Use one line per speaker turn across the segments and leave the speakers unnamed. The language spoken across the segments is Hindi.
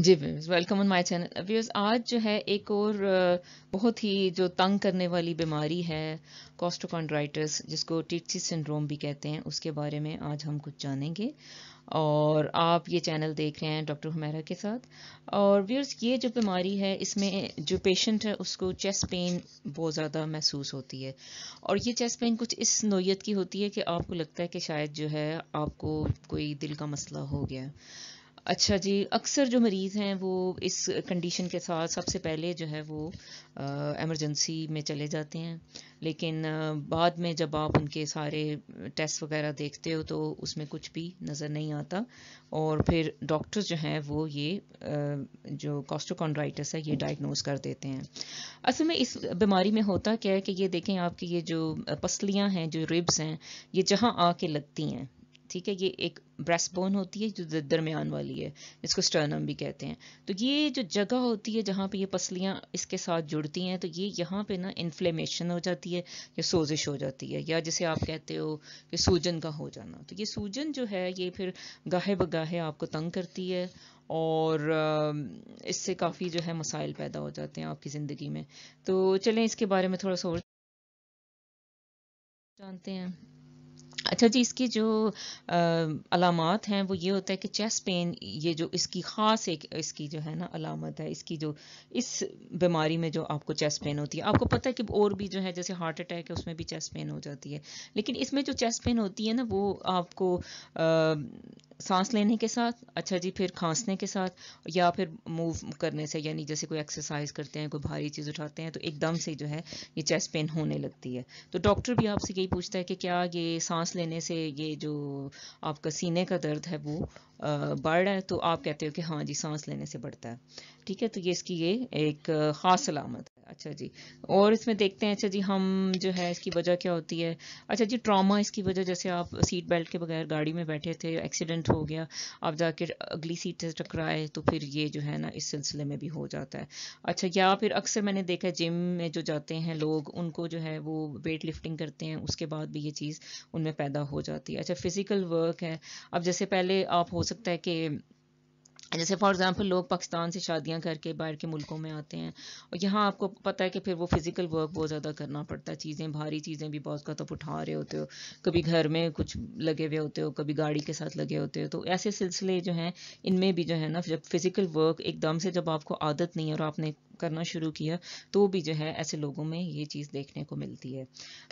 ji views welcome on my channel views आज जो है एक और uh, बहुत ही जो तंग करने वाली बीमारी है कॉस्टोकॉन्ड्राइटस जिसको टिटसी सिंड्रोम भी कहते हैं उसके बारे में आज हम कुछ जानेंगे और आप ये चैनल देख रहे हैं डॉक्टर हुमैरा के साथ और व्यूअर्स ये जो बीमारी है इसमें जो पेशेंट है उसको चेस्ट पेन बहुत ज़्यादा महसूस होती है और ये चेस्ट पेन कुछ इस नोयत की होती है कि आपको लगता है कि शायद जो है आपको कोई दिल का मसला हो गया अच्छा जी अक्सर जो मरीज़ हैं वो इस कंडीशन के साथ सबसे पहले जो है वो एमरजेंसी में चले जाते हैं लेकिन बाद में जब आप उनके सारे टेस्ट वगैरह देखते हो तो उसमें कुछ भी नज़र नहीं आता और फिर डॉक्टर्स जो हैं वो ये जो कॉस्टोकॉन्ड्राइटस है ये डायग्नोज कर देते हैं असल में इस बीमारी में होता क्या है कि ये देखें आपकी ये जो पसलियाँ हैं जो रिब्स हैं ये जहाँ आके लगती हैं ठीक है ये एक ब्रेस्ट बोन होती है जो दरमियान वाली है इसको स्टर्नम भी कहते हैं तो ये जो जगह होती है जहाँ पे ये पसलियाँ इसके साथ जुड़ती हैं तो ये यहाँ पे ना इन्फ्लेमेशन हो जाती है या सोजिश हो जाती है या जिसे आप कहते हो कि सूजन का हो जाना तो ये सूजन जो है ये फिर गाहे बगाहे आपको तंग करती है और इससे काफ़ी जो है मसाइल पैदा हो जाते हैं आपकी ज़िंदगी में तो चलें इसके बारे में थोड़ा सा और जानते हैं अच्छा जी इसकी जो अलामत हैं वो ये होता है कि चेस्ट पेन ये जो इसकी ख़ास एक इसकी जो है ना अलामत है इसकी जो इस बीमारी में जो आपको चेस्ट पेन होती है आपको पता है कि और भी जो है जैसे हार्ट अटैक है उसमें भी चेस्ट पेन हो जाती है लेकिन इसमें जो चेस्ट पेन होती है ना वो आपको सांस लेने के साथ अच्छा जी फिर खांसने के साथ या फिर मूव करने से यानी जैसे कोई एक्सरसाइज करते हैं कोई भारी चीज़ उठाते हैं तो एकदम से जो है ये चेस्ट पेन होने लगती है तो डॉक्टर भी आपसे यही पूछता है कि क्या ये सांस लेने से ये जो आपका सीने का दर्द है वो बढ़ रहा है तो आप कहते हो कि हाँ जी सांस लेने से बढ़ता है ठीक है तो ये इसकी ये एक ख़ास सलामत अच्छा जी और इसमें देखते हैं अच्छा जी हम जो है इसकी वजह क्या होती है अच्छा जी ट्रॉमा इसकी वजह जैसे आप सीट बेल्ट के बगैर गाड़ी में बैठे थे एक्सीडेंट हो गया आप जाकर अगली सीट से टकराए तो फिर ये जो है ना इस सिलसिले में भी हो जाता है अच्छा या फिर अक्सर मैंने देखा है जिम में जो जाते हैं लोग उनको जो है वो वेट लिफ्टिंग करते हैं उसके बाद भी ये चीज़ उनमें पैदा हो जाती है अच्छा फिज़िकल वर्क है अब जैसे पहले आप हो सकता है कि जैसे फॉर एग्जांपल लोग पाकिस्तान से शादियां करके बाहर के मुल्कों में आते हैं और यहाँ आपको पता है कि फिर वो फिज़िकल वर्क बहुत ज़्यादा करना पड़ता है चीज़ें भारी चीज़ें भी बहुत का तो उठा रहे होते हो कभी घर में कुछ लगे हुए होते हो कभी गाड़ी के साथ लगे होते हो तो ऐसे सिलसिले जो हैं इनमें भी जो है ना जब फिज़िकल वर्क एकदम से जब आपको आदत नहीं है और आपने करना शुरू किया तो भी जो है ऐसे लोगों में ये चीज़ देखने को मिलती है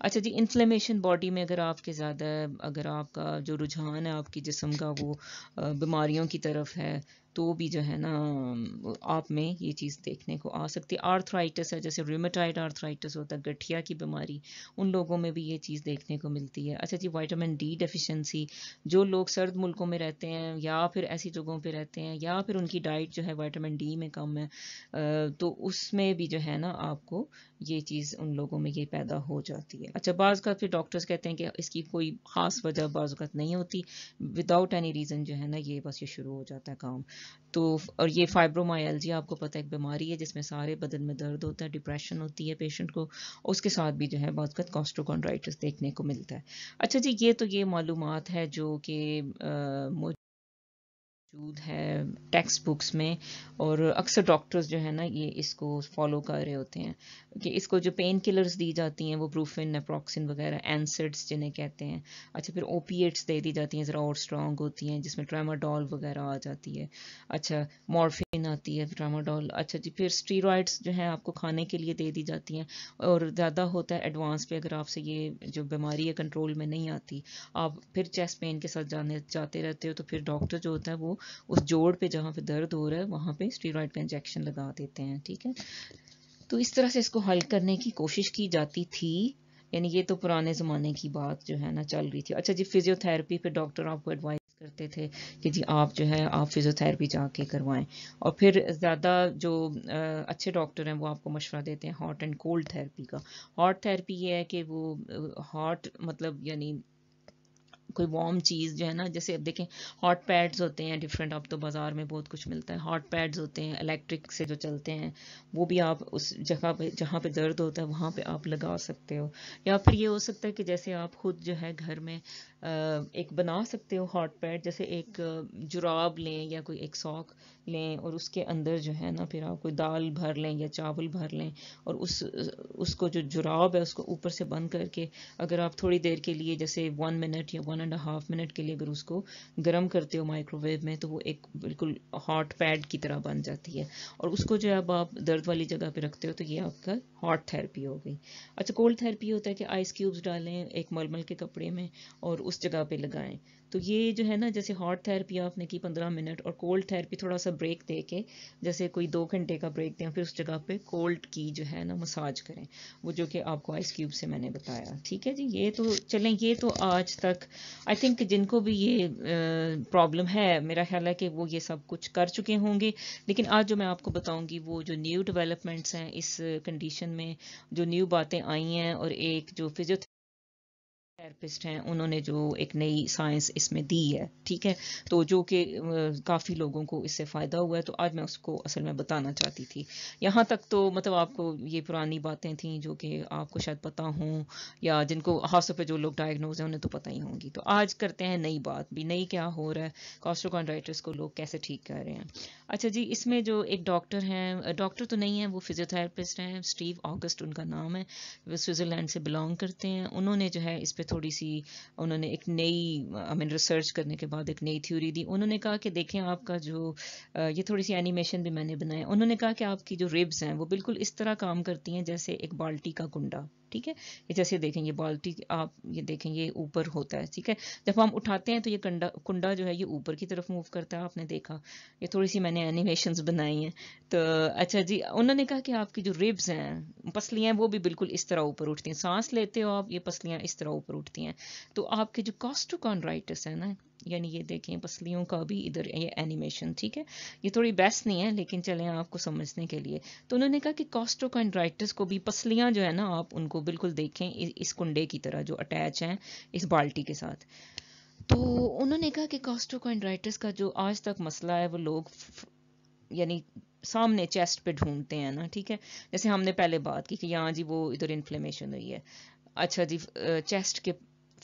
अच्छा जी इन्फ्लेमेशन बॉडी में अगर आपके ज़्यादा अगर आपका जो रुझान है आपकी जिसम का वो बीमारियों की तरफ है तो भी जो है ना आप में ये चीज़ देखने को आ सकती है आर्थराइटिस है जैसे रूमेटाइड आर्थराइटिस होता है गठिया की बीमारी उन लोगों में भी ये चीज़ देखने को मिलती है अच्छा जी वाइटामिन डी डेफिशिएंसी जो लोग सर्द मुल्कों में रहते हैं या फिर ऐसी जगहों पर रहते हैं या फिर उनकी डाइट जो है वाइटामिन डी में कम है तो उसमें भी जो है ना आपको ये चीज़ उन लोगों में ये पैदा हो जाती है अच्छा बाज़ का फिर डॉक्टर्स कहते हैं कि इसकी कोई ख़ास वजह बाज़त नहीं होती विदाउट एनी रीज़न जो है ना ये बस ये शुरू हो जाता है काम तो और ये फाइब्रोमायल्जिया आपको पता है एक बीमारी है जिसमें सारे बदन में दर्द होता है डिप्रेशन होती है पेशेंट को उसके साथ भी जो है बहुत कॉस्ट्रोकॉन्ड्राइटिस देखने को मिलता है अच्छा जी ये तो ये मालूम है जो कि मौजूद है टेक्स्ट बुक्स में और अक्सर डॉक्टर्स जो है ना ये इसको फॉलो कर रहे होते हैं कि इसको जो पेन किलर्स दी जाती हैं वो ब्रूफिन नेप्रोक्सिन वगैरह एनसिड्स जिन्हें कहते हैं अच्छा फिर ओपीएट्स दे दी जाती हैं ज़रा और स्ट्रांग होती हैं जिसमें ट्रामाडोल वगैरह आ जाती है अच्छा मॉर्फिन आती है ट्रामाडोल अच्छा जी फिर स्टीरॉयड्स जो हैं आपको खाने के लिए दे दी जाती हैं और ज़्यादा होता है एडवांस पे अगर आपसे ये जो बीमारी है कंट्रोल में नहीं आती आप फिर चेस्ट पेन के साथ जाने जाते रहते हो तो फिर डॉक्टर जो होता है वो उस जोड़ पे जहाँ पे दर्द हो रहा है वहाँ पे स्टीरॉयड का इंजेक्शन लगा देते हैं ठीक है तो इस तरह से इसको हल करने की कोशिश की जाती थी यानी ये तो पुराने ज़माने की बात जो है ना चल रही थी अच्छा जी फिजियोथेरेपी पे डॉक्टर आपको एडवाइस करते थे कि जी आप जो है आप फिजियोथेरेपी जाके करवाएं और फिर ज़्यादा जो अच्छे डॉक्टर हैं वो आपको मशवरा देते हैं हॉट एंड कोल्ड थेरेपी का हॉट थेरेपी ये है कि वो हॉट मतलब यानी कोई वार्म चीज़ जो है ना जैसे अब देखें हॉट पैड्स होते हैं डिफरेंट अब तो बाज़ार में बहुत कुछ मिलता है हॉट पैड्स होते हैं इलेक्ट्रिक से जो चलते हैं वो भी आप उस जगह पे जहाँ पे दर्द होता है वहाँ पे आप लगा सकते हो या फिर ये हो सकता है कि जैसे आप खुद जो है घर में एक बना सकते हो हॉट पैड जैसे एक जुराब लें या कोई एक सॉक लें और उसके अंदर जो है ना फिर आप कोई दाल भर लें या चावल भर लें और उस उसको जो जुराब है उसको ऊपर से बंद करके अगर आप थोड़ी देर के लिए जैसे वन मिनट या वन एंड हाफ मिनट के लिए अगर उसको गर्म करते हो माइक्रोवेव में तो वो एक बिल्कुल हॉट पैड की तरह बन जाती है और उसको जो है अब आप दर्द वाली जगह पर रखते हो तो ये आपका हॉट थेरेपी हो गई अच्छा कोल्ड थेरेपी होता है कि आइस क्यूब्स डालें एक मलमल के कपड़े में और उस जगह पे लगाएं तो ये जो है ना जैसे हॉट थेरेपी आपने की पंद्रह मिनट और कोल्ड थेरेपी थोड़ा सा ब्रेक दे के जैसे कोई दो घंटे का ब्रेक दें फिर उस जगह पे कोल्ड की जो है ना मसाज करें वो जो कि आपको आइस क्यूब से मैंने बताया ठीक है जी ये तो चलें ये तो आज तक आई थिंक जिनको भी ये प्रॉब्लम है मेरा ख्याल है कि वो ये सब कुछ कर चुके होंगे लेकिन आज जो मैं आपको बताऊँगी वो जो न्यू डिवेलपमेंट्स हैं इस कंडीशन में जो न्यू बातें आई हैं और एक जो फिजियो थेरेपिस्ट हैं उन्होंने जो एक नई साइंस इसमें दी है ठीक है तो जो कि काफ़ी लोगों को इससे फ़ायदा हुआ है तो आज मैं उसको असल में बताना चाहती थी यहाँ तक तो मतलब आपको ये पुरानी बातें थी जो कि आपको शायद पता हों या जिनको हादसों पर जो लोग डायग्नोज हैं उन्हें तो पता ही होंगी तो आज करते हैं नई बात भी नई क्या हो रहा है कॉस्ट्रोकॉन्ड्राइटर्स को लोग कैसे ठीक कर रहे हैं अच्छा जी इसमें जो एक डॉक्टर हैं डॉक्टर तो नहीं है वो फिजियोथेरेपिस्ट हैं स्टीव ऑगस्ट उनका नाम है वो स्विट्ज़रलैंड से बिलोंग करते हैं उन्होंने जो है इस पर थोड़ी सी उन्होंने एक नई आई मीन रिसर्च करने के बाद एक नई थ्योरी दी उन्होंने कहा कि देखें आपका जो ये थोड़ी सी एनिमेशन भी मैंने बनाया उन्होंने कहा कि आपकी जो रिब्स हैं वो बिल्कुल इस तरह काम करती हैं जैसे एक बाल्टी का कुंडा ठीक है ये जैसे देखेंगे बाल्टी आप ये देखेंगे ऊपर होता है ठीक है जब हम उठाते हैं तो ये कंडा कुंडा जो है ये ऊपर की तरफ मूव करता है आपने देखा ये थोड़ी सी मैंने एनिमेशन बनाई हैं तो अच्छा जी उन्होंने कहा कि आपकी जो रिब्स हैं पसलियाँ वो भी बिल्कुल इस तरह ऊपर उठती हैं सांस लेते हो आप ये पसलियाँ इस तरह ऊपर उठती हैं तो आपके जो राइटर्स है ना यानी ये देखें पसलियों का भी इधर ये एनिमेशन ठीक है ये थोड़ी बेस्ट नहीं है लेकिन चलें आपको समझने के लिए तो उन्होंने कहा कि कॉस्टोकॉन्ड्राइटिस को भी पसलियाँ जो है ना आप उनको बिल्कुल देखें इस कुंडे की तरह जो अटैच हैं इस बाल्टी के साथ तो उन्होंने कहा कि कॉस्टोकॉन्ड्राइटिस का जो आज तक मसला है वो लोग यानी सामने चेस्ट पे ढूंढते हैं ना ठीक है जैसे हमने पहले बात की कि यहाँ जी वो इधर इन्फ्लेमेशन हुई है अच्छा जी चेस्ट के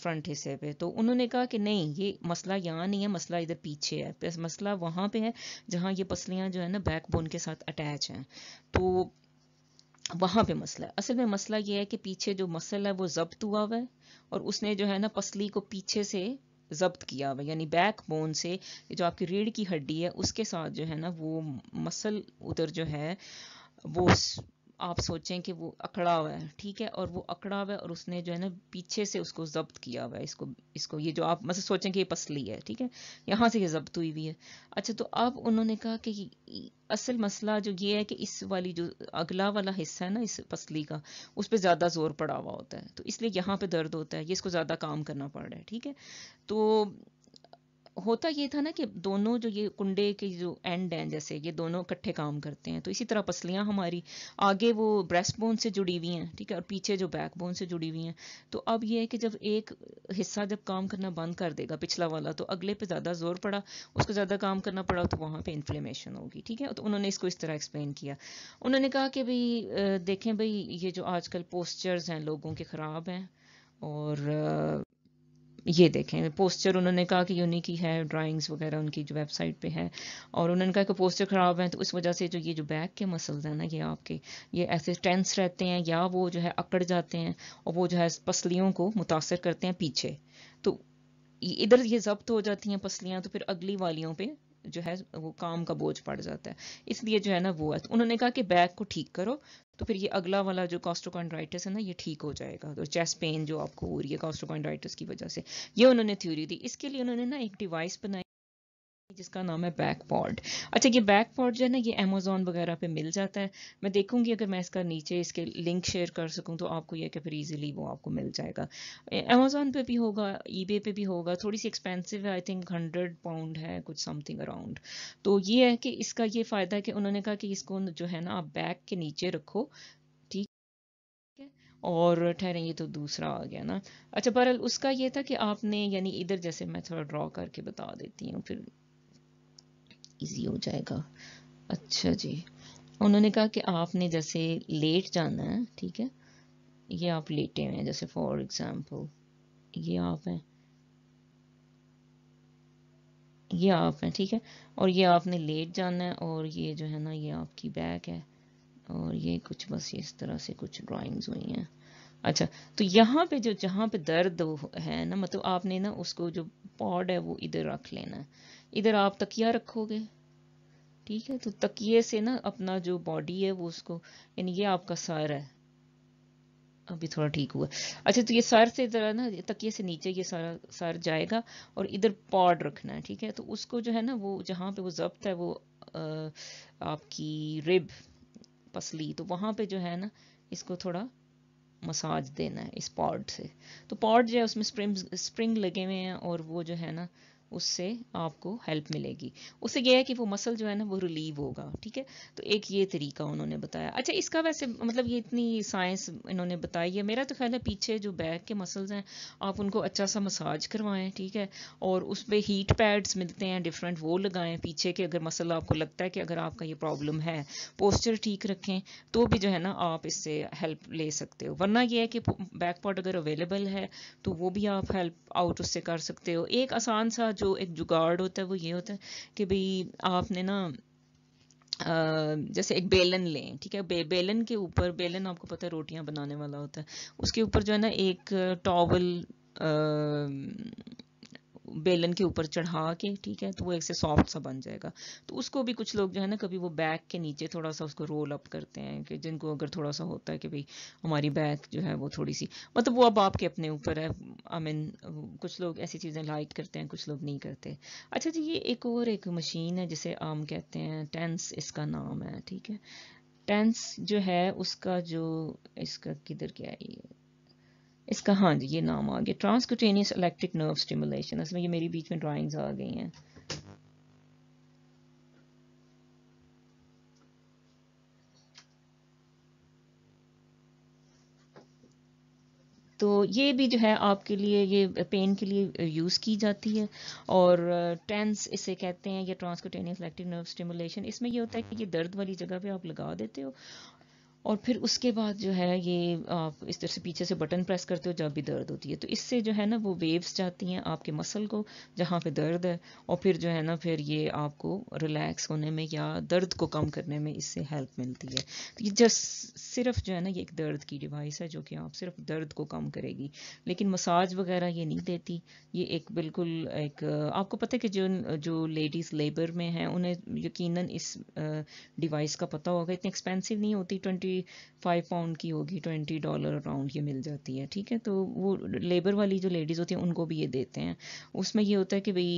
फ्रंट हिस्से पे तो उन्होंने कहा कि नहीं ये मसला यहाँ नहीं है मसला इधर पीछे है मसला वहाँ पे है जहाँ ये पसलियाँ जो है ना बैक बोन के साथ अटैच हैं तो वहाँ पे मसला है असल में मसला ये है कि पीछे जो मसल है वो जब्त हुआ हुआ है और उसने जो है ना पसली को पीछे से जब्त किया हुआ यानी बैक बोन से जो आपकी रीढ़ की हड्डी है उसके साथ जो है ना वो मसल उधर जो है वो आप सोचें कि वो अकड़ा हुआ है ठीक है और वो अकड़ा हुआ है और उसने जो है ना पीछे से उसको जब्त किया हुआ है इसको इसको ये जो आप मतलब सोचें कि ये पसली है ठीक है यहाँ से ये जब्त हुई हुई है अच्छा तो अब उन्होंने कहा कि असल मसला जो ये है कि इस वाली जो अगला वाला हिस्सा है ना इस पसली का उस पर ज़्यादा जोर पड़ा हुआ होता है तो इसलिए यहाँ पर दर्द होता है ये इसको ज़्यादा काम करना पड़ रहा है ठीक है तो होता ये था ना कि दोनों जो ये कुंडे के जो एंड हैं जैसे ये दोनों इकट्ठे काम करते हैं तो इसी तरह पसलियाँ हमारी आगे वो ब्रेस्ट बोन से जुड़ी हुई हैं ठीक है और पीछे जो बैक बोन से जुड़ी हुई हैं तो अब ये है कि जब एक हिस्सा जब काम करना बंद कर देगा पिछला वाला तो अगले पे ज़्यादा जोर पड़ा उसको ज़्यादा काम करना पड़ा तो वहाँ पर इन्फ्लेमेशन होगी ठीक है तो उन्होंने इसको इस तरह एक्सप्लेन किया उन्होंने कहा कि भाई देखें भाई ये जो आजकल पोस्चर्स हैं लोगों के ख़राब हैं और ये देखें पोस्टर उन्होंने कहा कि यूनिक ही है ड्राइंग्स वगैरह उनकी जो वेबसाइट पे है और उन्होंने कहा कि पोस्टर ख़राब है तो उस वजह से जो ये जो बैक के मसल्स हैं ना ये आपके ये ऐसे टेंस रहते हैं या वो जो है अकड़ जाते हैं और वो जो है पसलियों को मुतासर करते हैं पीछे तो इधर ये जब्त हो जाती हैं पसलियाँ तो फिर अगली वालियों पर जो है वो काम का बोझ पड़ जाता है इसलिए जो है ना वो है तो उन्होंने कहा कि बैक को ठीक करो तो फिर ये अगला वाला जो कॉस्टोकॉन्ड्राइटिस है ना ये ठीक हो जाएगा तो चेस्ट पेन जो आपको हो रही है कॉस्टोकॉन्ड्राइटिस की वजह से ये उन्होंने थ्योरी दी इसके लिए उन्होंने ना एक डिवाइस बनाई जिसका नाम है बैक पॉड अच्छा ये बैक पॉड जो है ना ये अमेज़ोन वगैरह पे मिल जाता है मैं देखूंगी अगर मैं इसका नीचे इसके लिंक शेयर कर सकूँ तो आपको यह कि फिर इजीली वो आपको मिल जाएगा अमेज़ोन पे भी होगा ई पे भी होगा थोड़ी सी एक्सपेंसिव है आई थिंक हंड्रेड पाउंड है कुछ समथिंग अराउंड तो ये है कि इसका ये फ़ायदा है कि उन्होंने कहा कि इसको जो है ना आप बैक के नीचे रखो और ठहरें ये तो दूसरा आ गया ना अच्छा बहरहाल उसका ये था कि आपने यानी इधर जैसे मैं थोड़ा ड्रॉ करके बता देती हूँ फिर इजी हो जाएगा अच्छा जी उन्होंने कहा कि आपने जैसे लेट जाना है ठीक है ये आप लेटे हुए हैं जैसे फॉर एग्ज़ाम्पल ये आप हैं ये आप हैं ठीक है और ये आपने लेट जाना है और ये जो है ना ये आपकी बैग है और ये कुछ बस इस तरह से कुछ ड्राइंग्स हुई हैं अच्छा तो यहाँ पे जो जहाँ पे दर्द है ना मतलब आपने ना उसको जो पॉड है वो इधर रख लेना है इधर आप तकिया रखोगे ठीक है तो तकिए से ना अपना जो बॉडी है वो उसको यानी ये आपका सर है अभी थोड़ा ठीक हुआ अच्छा तो ये सर से ज़रा ना तकिए से नीचे ये सारा सर जाएगा और इधर पॉड रखना है ठीक है तो उसको जो है ना वो जहाँ पे वो जब्त है वो आ, आपकी रिब पसली तो वहां पे जो है ना इसको थोड़ा मसाज देना है इस पॉड से तो पॉड जो है उसमें स्प्रिंग स्प्रिंग लगे हुए हैं और वो जो है ना उससे आपको हेल्प मिलेगी उससे यह है कि वो मसल जो है ना वो रिलीव होगा ठीक है तो एक ये तरीका उन्होंने बताया अच्छा इसका वैसे मतलब ये इतनी साइंस इन्होंने बताई है मेरा तो ख्याल है पीछे जो बैक के मसल्स हैं आप उनको अच्छा सा मसाज करवाएं ठीक है और उस पर हीट पैड्स मिलते हैं डिफरेंट वो लगाएं पीछे के अगर मसल आपको लगता है कि अगर आपका ये प्रॉब्लम है पोस्चर ठीक रखें तो भी जो है ना आप इससे हेल्प ले सकते हो वरना यह है कि बैक पार्ट अगर अवेलेबल है तो वो भी आप हेल्प आउट उससे कर सकते हो एक आसान सा जो एक जुगाड़ होता है वो ये होता है कि भाई आपने ना जैसे एक बेलन लें ठीक है बे, बेलन के ऊपर बेलन आपको पता है रोटियां बनाने वाला होता है उसके ऊपर जो है ना एक टॉवल बेलन के ऊपर चढ़ा के ठीक है तो वो ऐसे सॉफ्ट सा बन जाएगा तो उसको भी कुछ लोग जो है ना कभी वो बैक के नीचे थोड़ा सा उसको रोल अप करते हैं कि जिनको अगर थोड़ा सा होता है कि भाई हमारी बैक जो है वो थोड़ी सी मतलब वो अब आपके अपने ऊपर है आई I मीन mean, कुछ लोग ऐसी चीज़ें लाइक करते हैं कुछ लोग नहीं करते अच्छा जी ये एक और एक मशीन है जिसे आम कहते हैं टेंस इसका नाम है ठीक है टेंस जो है उसका जो इसका किधर क्या है ये इसका हाँ जी ये नाम आ गया ट्रांसक्यूटेनियस इलेक्ट्रिक नर्व स्टिमुलेशन इसमें ये मेरी बीच में ड्राइंग्स आ गई हैं तो ये भी जो है आपके लिए ये पेन के लिए यूज़ की जाती है और टेंस इसे कहते हैं ये ट्रांसकोटेनियस इलेक्ट्रिक नर्व स्टिमुलेशन इसमें ये होता है कि ये दर्द वाली जगह पे आप लगा देते हो और फिर उसके बाद जो है ये आप इस तरह से पीछे से बटन प्रेस करते हो जब भी दर्द होती है तो इससे जो है ना वो वेव्स जाती हैं आपके मसल को जहाँ पे दर्द है और फिर जो है ना फिर ये आपको रिलैक्स होने में या दर्द को कम करने में इससे हेल्प मिलती है तो ये जस्ट सिर्फ जो है ना ये एक दर्द की डिवाइस है जो कि आप सिर्फ दर्द को कम करेगी लेकिन मसाज वगैरह ये नहीं देती ये एक बिल्कुल एक आपको पता है कि जो जो लेडीज़ लेबर में हैं उन्हें यकीन इस डिवाइस का पता होगा इतनी एक्सपेंसिव नहीं होती ट्वेंटी फाइव पाउंड की होगी ट्वेंटी डॉलर अराउंड ये मिल जाती है ठीक है तो वो लेबर वाली जो लेडीज़ होती हैं उनको भी ये देते हैं उसमें ये होता है कि भाई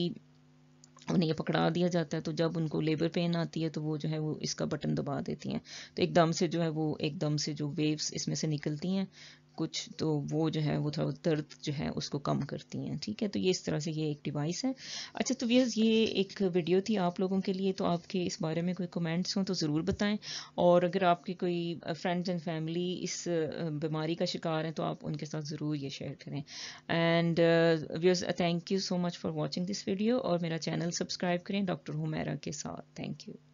उन्हें ये पकड़ा दिया जाता है तो जब उनको लेबर पेन आती है तो वो जो है वो इसका बटन दबा देती हैं तो एकदम से जो है वो एकदम से जो वेव्स इसमें से निकलती हैं कुछ तो वो जो है वो थोड़ा दर्द जो है उसको कम करती हैं ठीक है तो ये इस तरह से ये एक डिवाइस है अच्छा तो व्यस ये एक वीडियो थी आप लोगों के लिए तो आपके इस बारे में कोई कमेंट्स हों तो ज़रूर बताएं और अगर आपके कोई फ्रेंड्स एंड फैमिली इस बीमारी का शिकार हैं तो आप उनके साथ ज़रूर ये शेयर करें एंड व्यस thank you so much for watching this video और मेरा चैनल सब्सक्राइब करें डॉक्टर हुमैरा के साथ थैंक यू